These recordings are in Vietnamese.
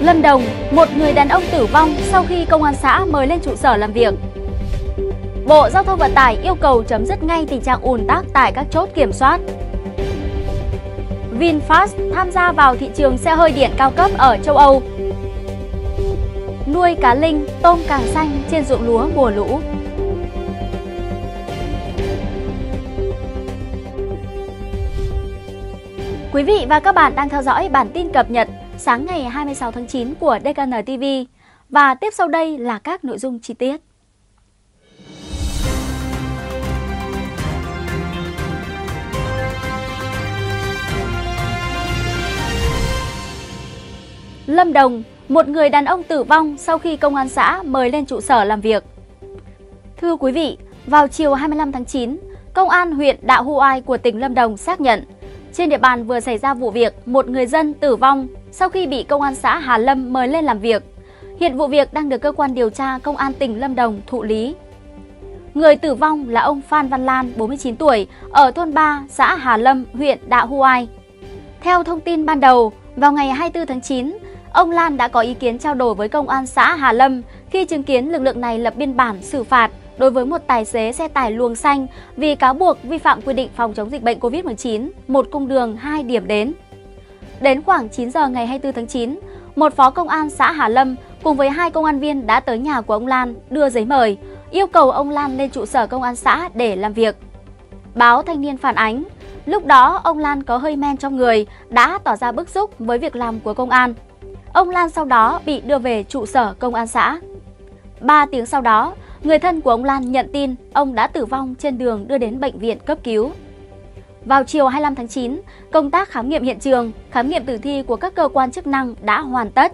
Lâm Đồng, một người đàn ông tử vong sau khi công an xã mời lên trụ sở làm việc. Bộ Giao thông Vận tải yêu cầu chấm dứt ngay tình trạng ùn tắc tại các chốt kiểm soát. VinFast tham gia vào thị trường xe hơi điện cao cấp ở châu Âu. Nuôi cá linh, tôm càng xanh trên ruộng lúa mùa lũ. Quý vị và các bạn đang theo dõi bản tin cập nhật sáng ngày 26 tháng 9 của DKN TV và tiếp sau đây là các nội dung chi tiết. Lâm Đồng, một người đàn ông tử vong sau khi công an xã mời lên trụ sở làm việc. Thưa quý vị, vào chiều 25 tháng 9, Công an huyện Đạo Huai của tỉnh Lâm Đồng xác nhận trên địa bàn vừa xảy ra vụ việc một người dân tử vong sau khi bị công an xã Hà Lâm mời lên làm việc. Hiện vụ việc đang được cơ quan điều tra công an tỉnh Lâm Đồng thụ lý. Người tử vong là ông Phan Văn Lan, 49 tuổi, ở thôn 3, xã Hà Lâm, huyện Đạ Huai. Theo thông tin ban đầu, vào ngày 24 tháng 9, ông Lan đã có ý kiến trao đổi với công an xã Hà Lâm khi chứng kiến lực lượng này lập biên bản xử phạt đối với một tài xế xe tải luồng xanh vì cáo buộc vi phạm quy định phòng chống dịch bệnh COVID-19, một cung đường, hai điểm đến. Đến khoảng 9 giờ ngày 24 tháng 9, một phó công an xã Hà Lâm cùng với hai công an viên đã tới nhà của ông Lan đưa giấy mời, yêu cầu ông Lan lên trụ sở công an xã để làm việc. Báo Thanh niên phản ánh, lúc đó ông Lan có hơi men trong người, đã tỏ ra bức xúc với việc làm của công an. Ông Lan sau đó bị đưa về trụ sở công an xã. 3 tiếng sau đó, người thân của ông Lan nhận tin ông đã tử vong trên đường đưa đến bệnh viện cấp cứu. Vào chiều 25 tháng 9, công tác khám nghiệm hiện trường, khám nghiệm tử thi của các cơ quan chức năng đã hoàn tất.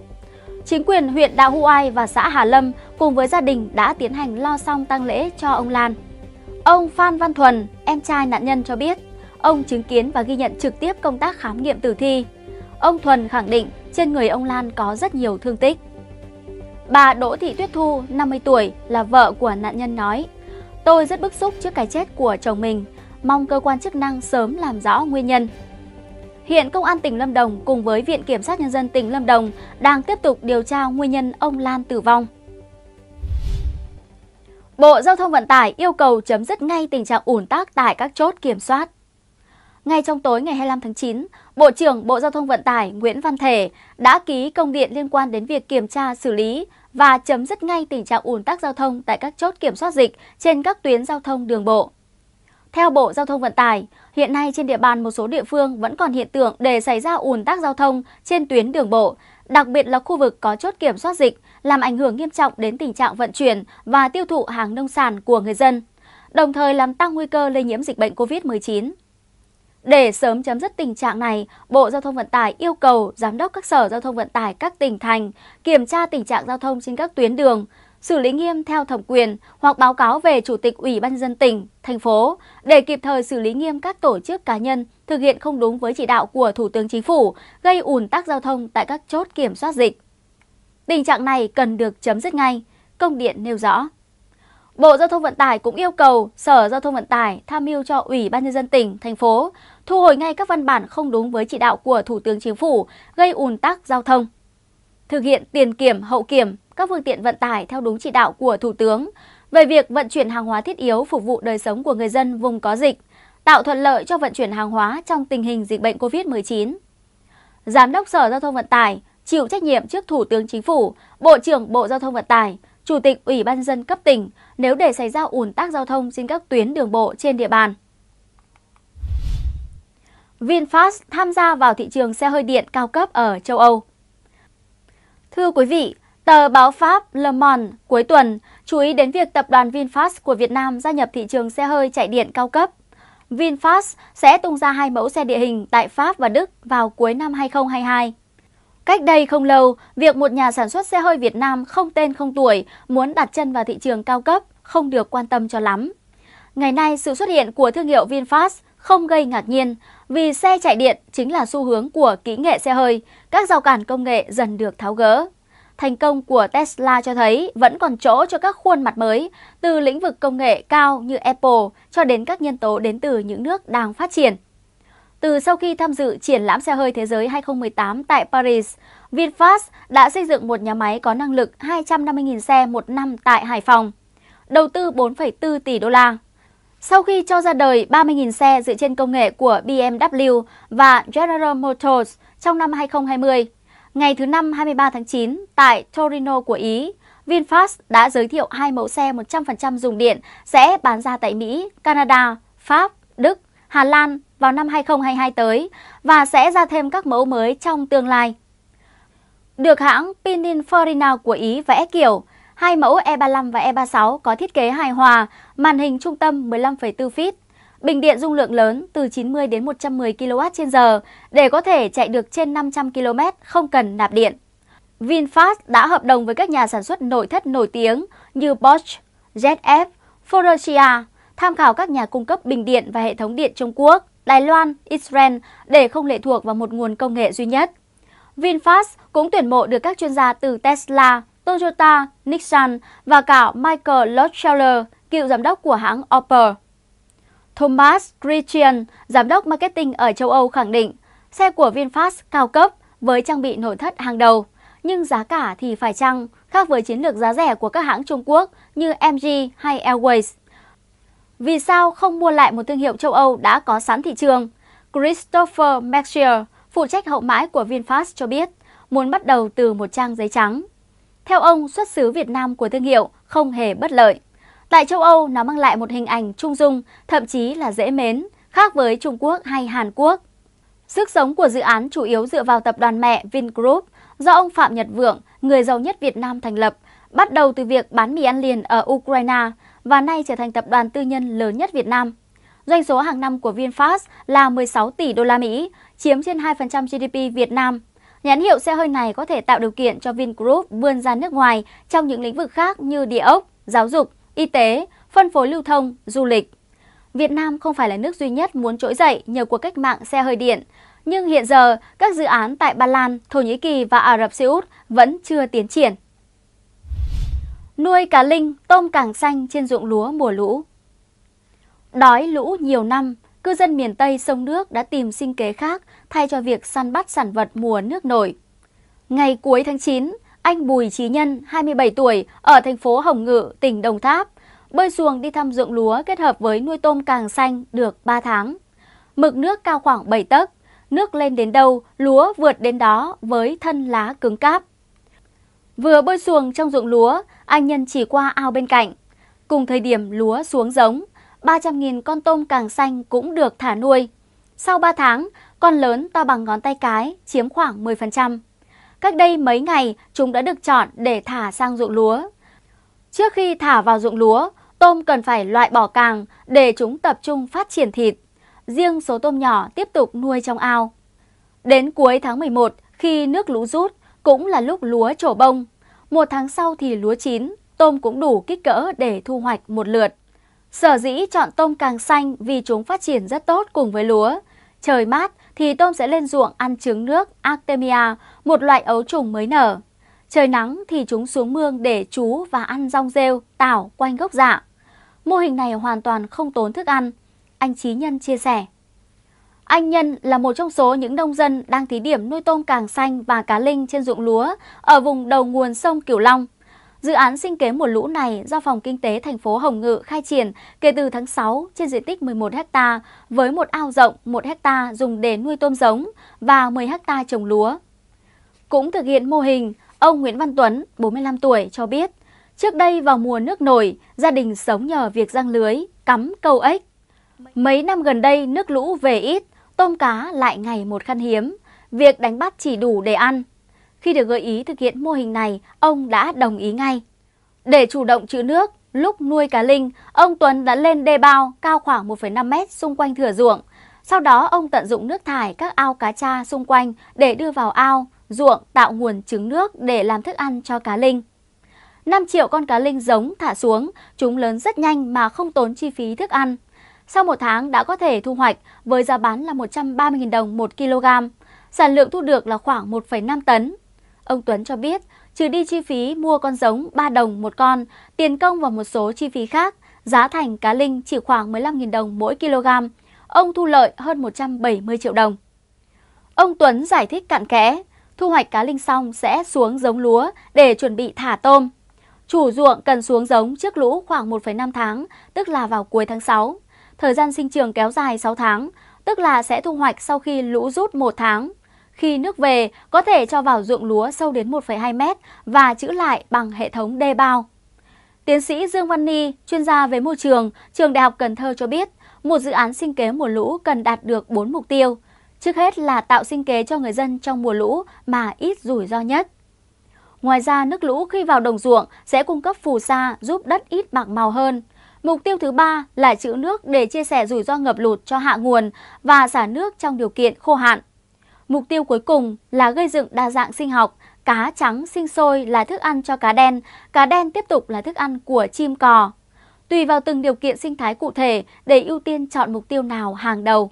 Chính quyền huyện Đạo Huai và xã Hà Lâm cùng với gia đình đã tiến hành lo xong tang lễ cho ông Lan. Ông Phan Văn Thuần, em trai nạn nhân cho biết, ông chứng kiến và ghi nhận trực tiếp công tác khám nghiệm tử thi. Ông Thuần khẳng định trên người ông Lan có rất nhiều thương tích. Bà Đỗ Thị Tuyết Thu, 50 tuổi, là vợ của nạn nhân nói Tôi rất bức xúc trước cái chết của chồng mình mong cơ quan chức năng sớm làm rõ nguyên nhân. Hiện Công an tỉnh Lâm Đồng cùng với Viện Kiểm sát Nhân dân tỉnh Lâm Đồng đang tiếp tục điều tra nguyên nhân ông Lan tử vong. Bộ Giao thông Vận tải yêu cầu chấm dứt ngay tình trạng ủn tắc tại các chốt kiểm soát. Ngay trong tối ngày 25 tháng 9, Bộ trưởng Bộ Giao thông Vận tải Nguyễn Văn Thể đã ký công điện liên quan đến việc kiểm tra xử lý và chấm dứt ngay tình trạng ủn tắc giao thông tại các chốt kiểm soát dịch trên các tuyến giao thông đường bộ. Theo Bộ Giao thông Vận tải, hiện nay trên địa bàn một số địa phương vẫn còn hiện tượng để xảy ra ùn tắc giao thông trên tuyến đường bộ, đặc biệt là khu vực có chốt kiểm soát dịch, làm ảnh hưởng nghiêm trọng đến tình trạng vận chuyển và tiêu thụ hàng nông sản của người dân, đồng thời làm tăng nguy cơ lây nhiễm dịch bệnh COVID-19. Để sớm chấm dứt tình trạng này, Bộ Giao thông Vận tải yêu cầu Giám đốc các Sở Giao thông Vận tải các tỉnh thành kiểm tra tình trạng giao thông trên các tuyến đường, xử lý nghiêm theo thẩm quyền hoặc báo cáo về Chủ tịch Ủy ban dân tỉnh, thành phố để kịp thời xử lý nghiêm các tổ chức cá nhân thực hiện không đúng với chỉ đạo của Thủ tướng Chính phủ, gây ủn tắc giao thông tại các chốt kiểm soát dịch. Tình trạng này cần được chấm dứt ngay, công điện nêu rõ. Bộ Giao thông Vận tải cũng yêu cầu Sở Giao thông Vận tải tham mưu cho Ủy ban nhân dân tỉnh, thành phố thu hồi ngay các văn bản không đúng với chỉ đạo của Thủ tướng Chính phủ gây ủn tắc giao thông. Thực hiện tiền kiểm, hậu kiểm, các phương tiện vận tải theo đúng chỉ đạo của Thủ tướng về việc vận chuyển hàng hóa thiết yếu phục vụ đời sống của người dân vùng có dịch, tạo thuận lợi cho vận chuyển hàng hóa trong tình hình dịch bệnh COVID-19. Giám đốc Sở Giao thông Vận tải chịu trách nhiệm trước Thủ tướng Chính phủ, Bộ trưởng Bộ Giao thông Vận tải, Chủ tịch Ủy ban dân cấp tỉnh nếu để xảy ra ủn tắc giao thông trên các tuyến đường bộ trên địa bàn. VinFast tham gia vào thị trường xe hơi điện cao cấp ở châu Âu. Thưa quý vị, Tờ báo Pháp Le Monde cuối tuần chú ý đến việc tập đoàn VinFast của Việt Nam gia nhập thị trường xe hơi chạy điện cao cấp. VinFast sẽ tung ra hai mẫu xe địa hình tại Pháp và Đức vào cuối năm 2022. Cách đây không lâu, việc một nhà sản xuất xe hơi Việt Nam không tên không tuổi muốn đặt chân vào thị trường cao cấp không được quan tâm cho lắm. Ngày nay, sự xuất hiện của thương hiệu VinFast không gây ngạc nhiên vì xe chạy điện chính là xu hướng của kỹ nghệ xe hơi, các rào cản công nghệ dần được tháo gỡ. Thành công của Tesla cho thấy vẫn còn chỗ cho các khuôn mặt mới, từ lĩnh vực công nghệ cao như Apple cho đến các nhân tố đến từ những nước đang phát triển. Từ sau khi tham dự triển lãm xe hơi thế giới 2018 tại Paris, VinFast đã xây dựng một nhà máy có năng lực 250.000 xe một năm tại Hải Phòng, đầu tư 4,4 tỷ đô la. Sau khi cho ra đời 30.000 xe dựa trên công nghệ của BMW và General Motors trong năm 2020, Ngày thứ Năm 23 tháng 9, tại Torino của Ý, VinFast đã giới thiệu hai mẫu xe 100% dùng điện sẽ bán ra tại Mỹ, Canada, Pháp, Đức, Hà Lan vào năm 2022 tới và sẽ ra thêm các mẫu mới trong tương lai. Được hãng Pininfarina của Ý vẽ kiểu, hai mẫu E35 và E36 có thiết kế hài hòa, màn hình trung tâm 15,4 feet, bình điện dung lượng lớn từ 90 đến 110 kWh để có thể chạy được trên 500 km không cần nạp điện. VinFast đã hợp đồng với các nhà sản xuất nội thất nổi tiếng như Bosch, ZF, Forosia, tham khảo các nhà cung cấp bình điện và hệ thống điện Trung Quốc, Đài Loan, Israel để không lệ thuộc vào một nguồn công nghệ duy nhất. VinFast cũng tuyển mộ được các chuyên gia từ Tesla, Toyota, Nissan và cả Michael Lotschaller, cựu giám đốc của hãng Opel. Thomas Christian, giám đốc marketing ở châu Âu khẳng định, xe của VinFast cao cấp với trang bị nội thất hàng đầu, nhưng giá cả thì phải chăng, khác với chiến lược giá rẻ của các hãng Trung Quốc như MG hay Airways. Vì sao không mua lại một thương hiệu châu Âu đã có sẵn thị trường? Christopher Maxwell, phụ trách hậu mãi của VinFast cho biết, muốn bắt đầu từ một trang giấy trắng. Theo ông, xuất xứ Việt Nam của thương hiệu không hề bất lợi. Tại châu Âu, nó mang lại một hình ảnh trung dung, thậm chí là dễ mến, khác với Trung Quốc hay Hàn Quốc. Sức sống của dự án chủ yếu dựa vào tập đoàn mẹ Vingroup do ông Phạm Nhật Vượng, người giàu nhất Việt Nam thành lập, bắt đầu từ việc bán mì ăn liền ở Ukraine và nay trở thành tập đoàn tư nhân lớn nhất Việt Nam. Doanh số hàng năm của VinFast là 16 tỷ đô la Mỹ, chiếm trên 2% GDP Việt Nam. Nhãn hiệu xe hơi này có thể tạo điều kiện cho Vingroup vươn ra nước ngoài trong những lĩnh vực khác như địa ốc, giáo dục, y tế, phân phối lưu thông, du lịch. Việt Nam không phải là nước duy nhất muốn trỗi dậy nhờ cuộc cách mạng xe hơi điện, nhưng hiện giờ các dự án tại Ba Lan, Thổ Nhĩ Kỳ và Ả Rập Xê Út vẫn chưa tiến triển. Nuôi cá linh, tôm càng xanh trên ruộng lúa mùa lũ. Đói lũ nhiều năm, cư dân miền Tây sông nước đã tìm sinh kế khác thay cho việc săn bắt sản vật mùa nước nổi. Ngày cuối tháng 9, anh Bùi Trí Nhân, 27 tuổi, ở thành phố Hồng Ngự, tỉnh Đồng Tháp, bơi xuồng đi thăm ruộng lúa kết hợp với nuôi tôm càng xanh được 3 tháng. Mực nước cao khoảng 7 tấc, nước lên đến đâu, lúa vượt đến đó với thân lá cứng cáp. Vừa bơi xuồng trong ruộng lúa, anh Nhân chỉ qua ao bên cạnh. Cùng thời điểm lúa xuống giống, 300.000 con tôm càng xanh cũng được thả nuôi. Sau 3 tháng, con lớn to bằng ngón tay cái, chiếm khoảng 10%. Cách đây mấy ngày, chúng đã được chọn để thả sang ruộng lúa. Trước khi thả vào ruộng lúa, tôm cần phải loại bỏ càng để chúng tập trung phát triển thịt. Riêng số tôm nhỏ tiếp tục nuôi trong ao. Đến cuối tháng 11, khi nước lũ rút, cũng là lúc lúa trổ bông. Một tháng sau thì lúa chín, tôm cũng đủ kích cỡ để thu hoạch một lượt. Sở dĩ chọn tôm càng xanh vì chúng phát triển rất tốt cùng với lúa. Trời mát, thì tôm sẽ lên ruộng ăn trứng nước Artemia, một loại ấu trùng mới nở. Trời nắng thì chúng xuống mương để trú và ăn rong rêu, tảo quanh gốc dạ. Mô hình này hoàn toàn không tốn thức ăn. Anh Chí Nhân chia sẻ. Anh Nhân là một trong số những nông dân đang thí điểm nuôi tôm càng xanh và cá linh trên ruộng lúa ở vùng đầu nguồn sông Cửu Long, Dự án sinh kế mùa lũ này do Phòng Kinh tế thành phố Hồng Ngự khai triển kể từ tháng 6 trên diện tích 11 ha với một ao rộng 1 ha dùng để nuôi tôm giống và 10 ha trồng lúa. Cũng thực hiện mô hình, ông Nguyễn Văn Tuấn, 45 tuổi, cho biết trước đây vào mùa nước nổi, gia đình sống nhờ việc răng lưới, cắm câu ếch. Mấy năm gần đây nước lũ về ít, tôm cá lại ngày một khan hiếm, việc đánh bắt chỉ đủ để ăn. Khi được gợi ý thực hiện mô hình này, ông đã đồng ý ngay. Để chủ động trữ nước, lúc nuôi cá linh, ông Tuấn đã lên đê bao cao khoảng 1,5 mét xung quanh thửa ruộng. Sau đó ông tận dụng nước thải các ao cá cha xung quanh để đưa vào ao, ruộng tạo nguồn trứng nước để làm thức ăn cho cá linh. 5 triệu con cá linh giống thả xuống, chúng lớn rất nhanh mà không tốn chi phí thức ăn. Sau một tháng đã có thể thu hoạch với giá bán là 130.000 đồng 1 kg. Sản lượng thu được là khoảng 1,5 tấn. Ông Tuấn cho biết, trừ đi chi phí mua con giống 3 đồng một con, tiền công và một số chi phí khác, giá thành cá linh chỉ khoảng 15.000 đồng mỗi kg. Ông thu lợi hơn 170 triệu đồng. Ông Tuấn giải thích cặn kẽ, thu hoạch cá linh xong sẽ xuống giống lúa để chuẩn bị thả tôm. Chủ ruộng cần xuống giống trước lũ khoảng 1,5 tháng, tức là vào cuối tháng 6. Thời gian sinh trường kéo dài 6 tháng, tức là sẽ thu hoạch sau khi lũ rút 1 tháng. Khi nước về, có thể cho vào ruộng lúa sâu đến 1,2 mét và trữ lại bằng hệ thống đê bao. Tiến sĩ Dương Văn Ni, chuyên gia về môi trường, trường Đại học Cần Thơ cho biết, một dự án sinh kế mùa lũ cần đạt được 4 mục tiêu. Trước hết là tạo sinh kế cho người dân trong mùa lũ mà ít rủi ro nhất. Ngoài ra, nước lũ khi vào đồng ruộng sẽ cung cấp phù sa giúp đất ít bạc màu hơn. Mục tiêu thứ ba là trữ nước để chia sẻ rủi ro ngập lụt cho hạ nguồn và xả nước trong điều kiện khô hạn. Mục tiêu cuối cùng là gây dựng đa dạng sinh học, cá trắng sinh sôi là thức ăn cho cá đen, cá đen tiếp tục là thức ăn của chim cò. Tùy vào từng điều kiện sinh thái cụ thể để ưu tiên chọn mục tiêu nào hàng đầu.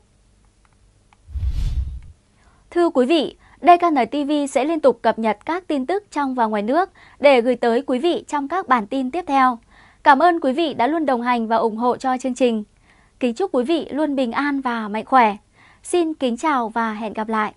Thưa quý vị, DKN TV sẽ liên tục cập nhật các tin tức trong và ngoài nước để gửi tới quý vị trong các bản tin tiếp theo. Cảm ơn quý vị đã luôn đồng hành và ủng hộ cho chương trình. Kính chúc quý vị luôn bình an và mạnh khỏe. Xin kính chào và hẹn gặp lại.